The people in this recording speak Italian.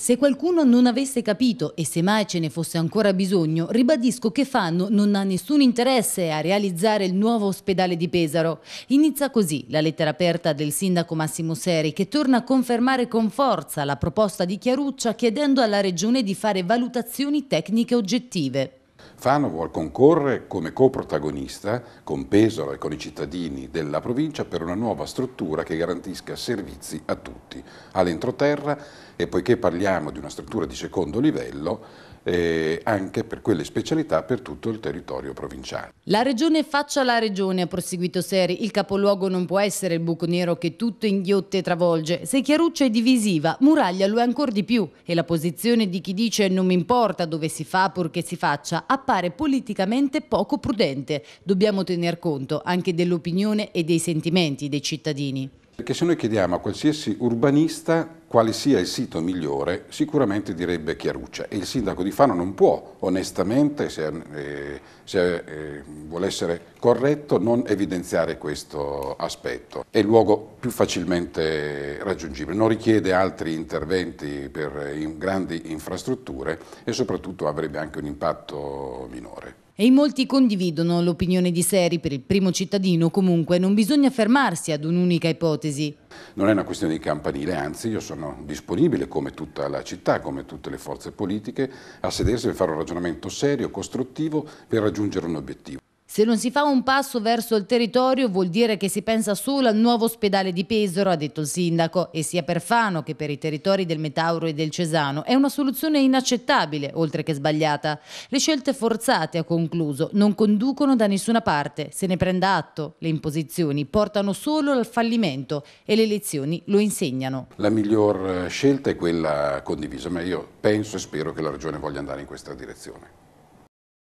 Se qualcuno non avesse capito e se mai ce ne fosse ancora bisogno, ribadisco che Fanno non ha nessun interesse a realizzare il nuovo ospedale di Pesaro. Inizia così la lettera aperta del sindaco Massimo Seri che torna a confermare con forza la proposta di Chiaruccia chiedendo alla regione di fare valutazioni tecniche oggettive. Fano vuole concorrere come coprotagonista con Pesaro e con i cittadini della provincia per una nuova struttura che garantisca servizi a tutti, all'entroterra e poiché parliamo di una struttura di secondo livello eh, anche per quelle specialità per tutto il territorio provinciale. La regione faccia la regione, ha proseguito Seri. Il capoluogo non può essere il buco nero che tutto inghiotte e travolge. Se Chiaruccia è divisiva, Muraglia lo è ancora di più e la posizione di chi dice non mi importa dove si fa purché si faccia appare politicamente poco prudente. Dobbiamo tener conto anche dell'opinione e dei sentimenti dei cittadini. Perché se noi chiediamo a qualsiasi urbanista quale sia il sito migliore, sicuramente direbbe Chiaruccia. E il sindaco di Fano non può, onestamente, se, eh, se eh, vuole essere corretto, non evidenziare questo aspetto. È il luogo più facilmente raggiungibile, non richiede altri interventi per eh, in grandi infrastrutture e soprattutto avrebbe anche un impatto minore. E in molti condividono l'opinione di Seri, per il primo cittadino comunque non bisogna fermarsi ad un'unica ipotesi. Non è una questione di campanile, anzi io sono disponibile, come tutta la città, come tutte le forze politiche, a sedersi per fare un ragionamento serio, costruttivo, per raggiungere un obiettivo. Se non si fa un passo verso il territorio vuol dire che si pensa solo al nuovo ospedale di Pesaro, ha detto il sindaco, e sia per Fano che per i territori del Metauro e del Cesano. È una soluzione inaccettabile, oltre che sbagliata. Le scelte forzate, ha concluso, non conducono da nessuna parte. Se ne prenda atto. Le imposizioni portano solo al fallimento e le elezioni lo insegnano. La miglior eh, scelta è quella condivisa, ma io penso e spero che la Regione voglia andare in questa direzione.